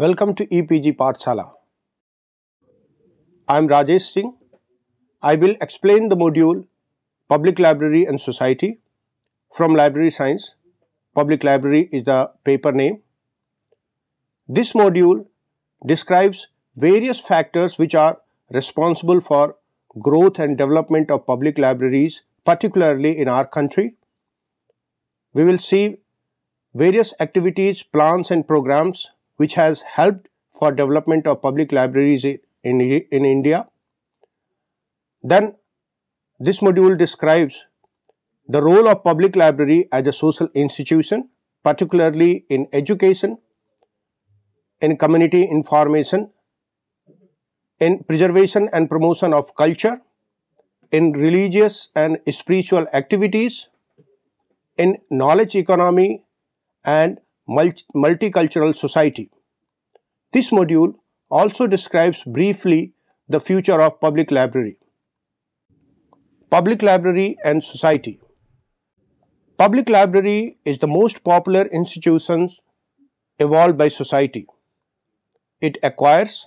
Welcome to EPG Partsala. I am Rajesh Singh. I will explain the module Public Library and Society from Library Science. Public Library is the paper name. This module describes various factors which are responsible for growth and development of public libraries, particularly in our country. We will see various activities, plans and programs which has helped for development of public libraries in, in India. Then this module describes the role of public library as a social institution, particularly in education, in community information, in preservation and promotion of culture, in religious and spiritual activities, in knowledge economy and multicultural society. This module also describes briefly the future of public library. Public library and society. Public library is the most popular institutions evolved by society. It acquires,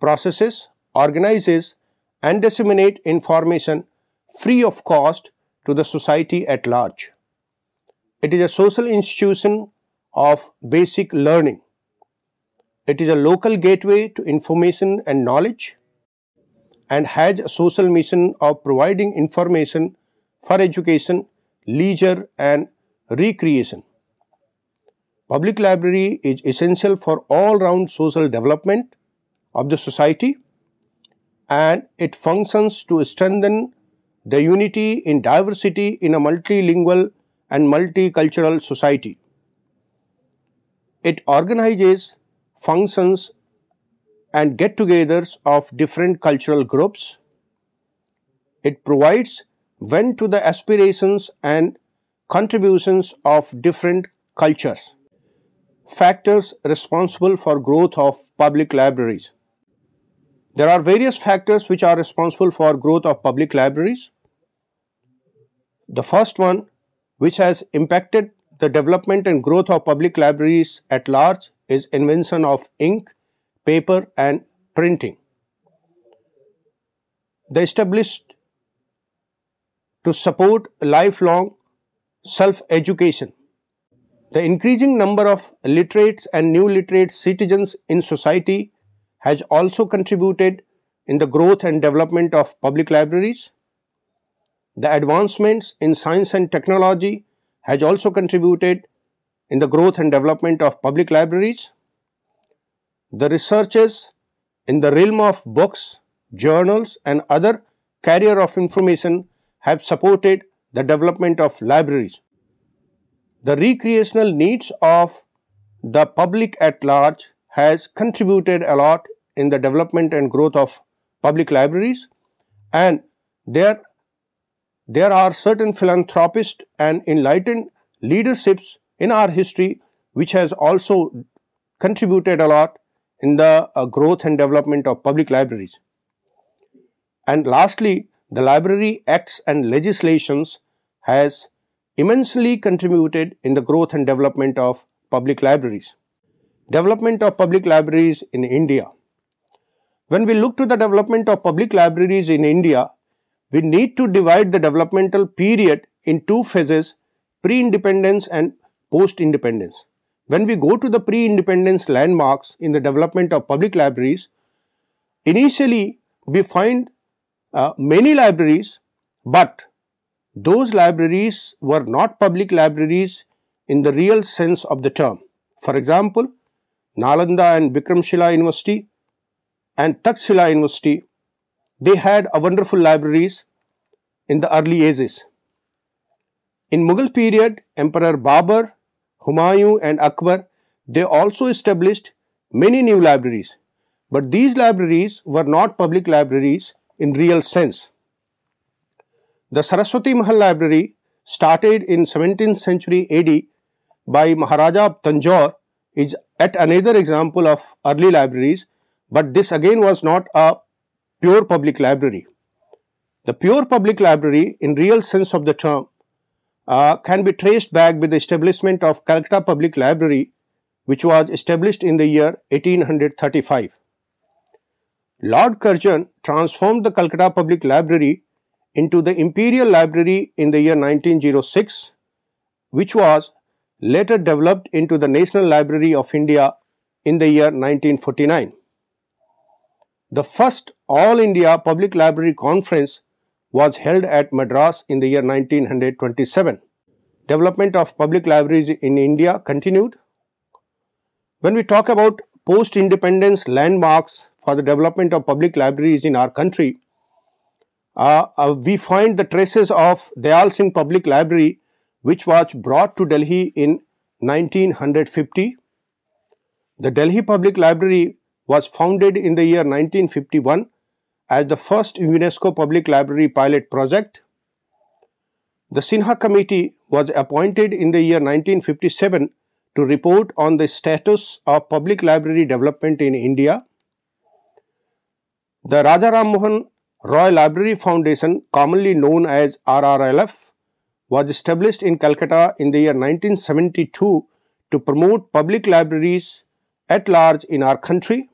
processes, organizes and disseminates information free of cost to the society at large. It is a social institution of basic learning. It is a local gateway to information and knowledge and has a social mission of providing information for education, leisure and recreation. Public library is essential for all-round social development of the society and it functions to strengthen the unity in diversity in a multilingual and multicultural society. It organizes functions and get-togethers of different cultural groups. It provides vent to the aspirations and contributions of different cultures. Factors responsible for growth of public libraries. There are various factors which are responsible for growth of public libraries. The first one, which has impacted the development and growth of public libraries at large is invention of ink, paper and printing. They established to support lifelong self-education. The increasing number of literates and new literate citizens in society has also contributed in the growth and development of public libraries. The advancements in science and technology has also contributed in the growth and development of public libraries. The researches in the realm of books, journals and other carrier of information have supported the development of libraries. The recreational needs of the public at large has contributed a lot in the development and growth of public libraries and their there are certain philanthropist and enlightened leaderships in our history which has also contributed a lot in the uh, growth and development of public libraries. And lastly, the library acts and legislations has immensely contributed in the growth and development of public libraries. Development of public libraries in India. When we look to the development of public libraries in India, we need to divide the developmental period in two phases, pre-independence and post-independence. When we go to the pre-independence landmarks in the development of public libraries, initially we find uh, many libraries, but those libraries were not public libraries in the real sense of the term. For example, Nalanda and Vikramshila University and Takshila University they had a wonderful libraries in the early ages. In Mughal period, Emperor Babur, Humayun and Akbar, they also established many new libraries. But these libraries were not public libraries in real sense. The Saraswati Mahal Library started in 17th century AD by Maharaja of Tanjore is at another example of early libraries but this again was not a pure public library. The pure public library, in real sense of the term, uh, can be traced back with the establishment of Calcutta Public Library, which was established in the year 1835. Lord Curzon transformed the Calcutta Public Library into the Imperial Library in the year 1906, which was later developed into the National Library of India in the year 1949. The first All India Public Library Conference was held at Madras in the year 1927. Development of public libraries in India continued. When we talk about post-independence landmarks for the development of public libraries in our country, uh, uh, we find the traces of Dayal Singh Public Library which was brought to Delhi in 1950. The Delhi Public Library was founded in the year 1951 as the first UNESCO Public Library pilot project. The Sinha Committee was appointed in the year 1957 to report on the status of public library development in India. The Rajaram Mohan Roy Library Foundation, commonly known as RRLF, was established in Calcutta in the year 1972 to promote public libraries at large in our country.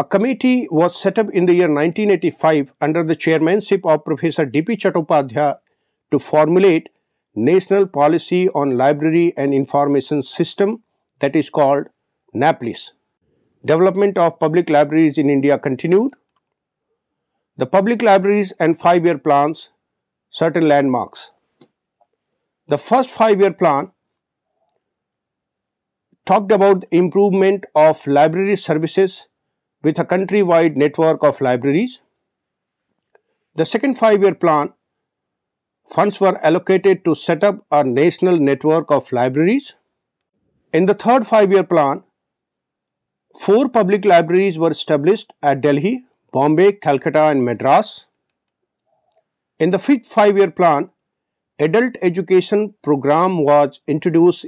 A committee was set up in the year 1985 under the chairmanship of Professor D.P. Chattopadhyay to formulate national policy on library and information system that is called NAPLIS. Development of public libraries in India continued. The public libraries and five-year plans, certain landmarks. The first five-year plan talked about improvement of library services with a country-wide network of libraries. The second five-year plan, funds were allocated to set up a national network of libraries. In the third five-year plan, four public libraries were established at Delhi, Bombay, Calcutta and Madras. In the fifth five-year plan, adult education program was introduced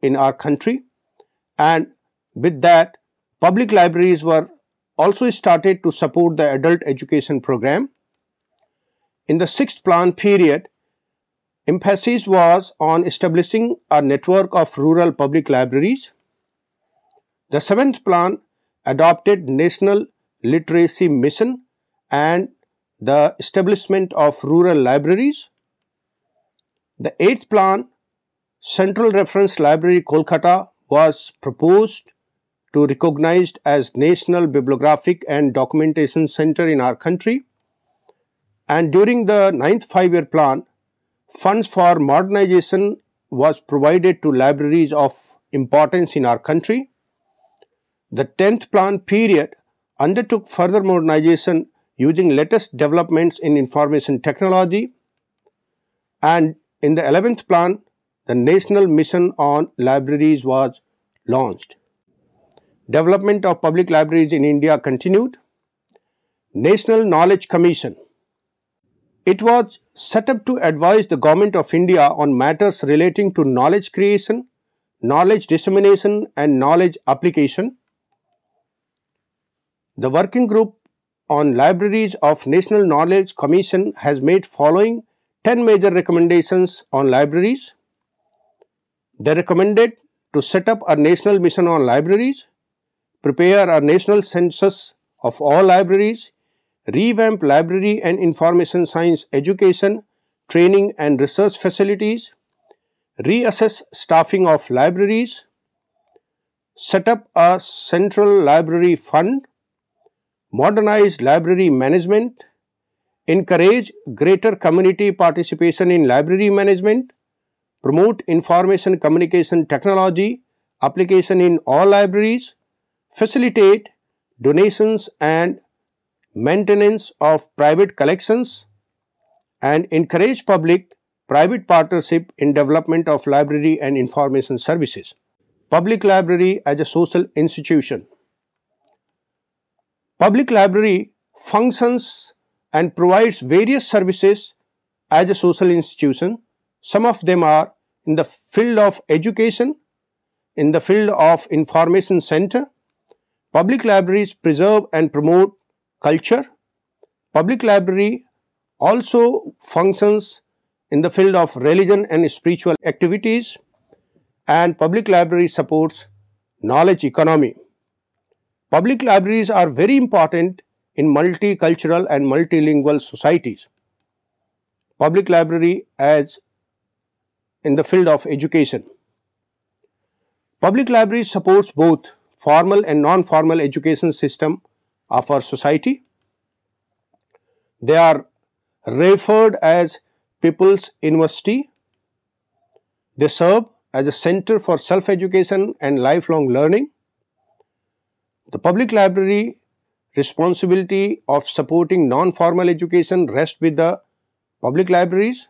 in our country and with that public libraries were also started to support the adult education program. In the sixth plan period, emphasis was on establishing a network of rural public libraries. The seventh plan adopted National Literacy Mission and the establishment of rural libraries. The eighth plan, Central Reference Library Kolkata was proposed to recognized as National Bibliographic and Documentation Center in our country. And during the ninth five-year plan, funds for modernization was provided to libraries of importance in our country. The 10th plan period undertook further modernization using latest developments in information technology. And in the 11th plan, the National Mission on Libraries was launched. Development of public libraries in India continued. National Knowledge Commission. It was set up to advise the Government of India on matters relating to knowledge creation, knowledge dissemination and knowledge application. The Working Group on Libraries of National Knowledge Commission has made following 10 major recommendations on libraries. They recommended to set up a national mission on libraries, prepare a national census of all libraries, revamp library and information science education, training and research facilities, reassess staffing of libraries, set up a central library fund, modernize library management, encourage greater community participation in library management, promote information communication technology application in all libraries, facilitate donations and maintenance of private collections, and encourage public-private partnership in development of library and information services. Public library as a social institution. Public library functions and provides various services as a social institution. Some of them are in the field of education, in the field of information center, Public libraries preserve and promote culture. Public library also functions in the field of religion and spiritual activities and public library supports knowledge economy. Public libraries are very important in multicultural and multilingual societies. Public library as in the field of education. Public library supports both formal and non-formal education system of our society. They are referred as People's University. They serve as a center for self-education and lifelong learning. The public library responsibility of supporting non-formal education rests with the public libraries.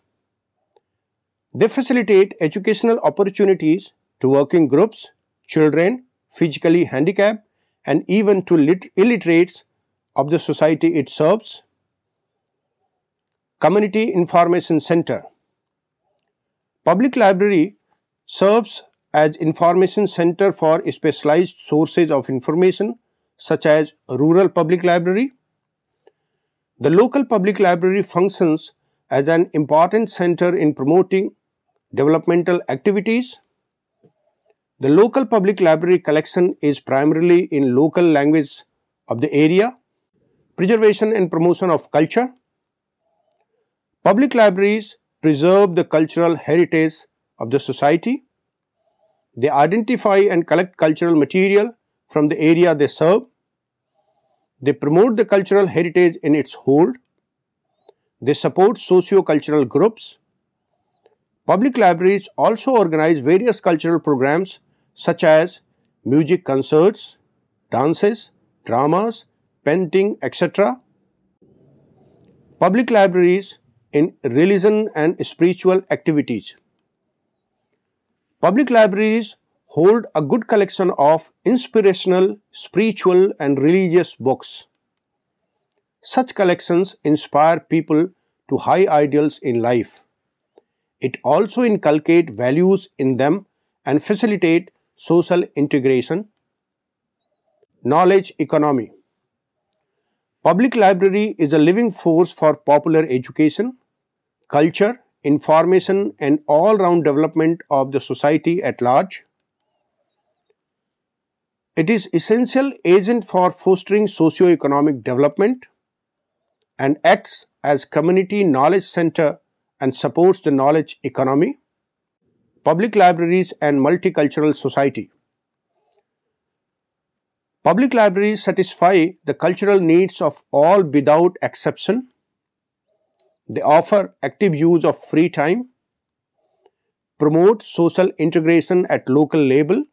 They facilitate educational opportunities to working groups, children, physically handicapped, and even to illiterates of the society it serves. Community Information Center Public library serves as information center for specialized sources of information such as rural public library. The local public library functions as an important center in promoting developmental activities the local public library collection is primarily in local language of the area, preservation and promotion of culture. Public libraries preserve the cultural heritage of the society. They identify and collect cultural material from the area they serve. They promote the cultural heritage in its whole. They support socio-cultural groups. Public libraries also organize various cultural programs such as music concerts, dances, dramas, painting, etc. Public libraries in religion and spiritual activities. Public libraries hold a good collection of inspirational, spiritual and religious books. Such collections inspire people to high ideals in life. It also inculcate values in them and facilitate social integration, knowledge economy. Public library is a living force for popular education, culture, information and all-round development of the society at large. It is essential agent for fostering socio-economic development and acts as community knowledge center and supports the knowledge economy public libraries and multicultural society. Public libraries satisfy the cultural needs of all without exception. They offer active use of free time, promote social integration at local level,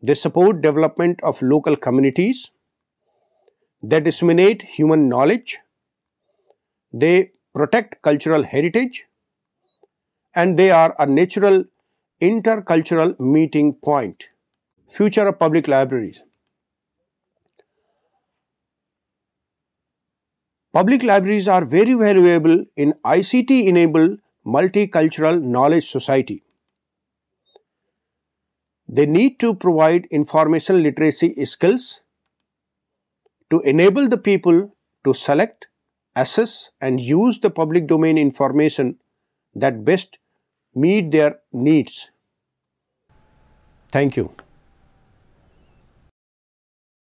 they support development of local communities, they disseminate human knowledge, they protect cultural heritage, and they are a natural intercultural meeting point. Future of public libraries. Public libraries are very valuable in ICT-enabled multicultural knowledge society. They need to provide information literacy skills to enable the people to select, assess and use the public domain information that best meet their needs. Thank you.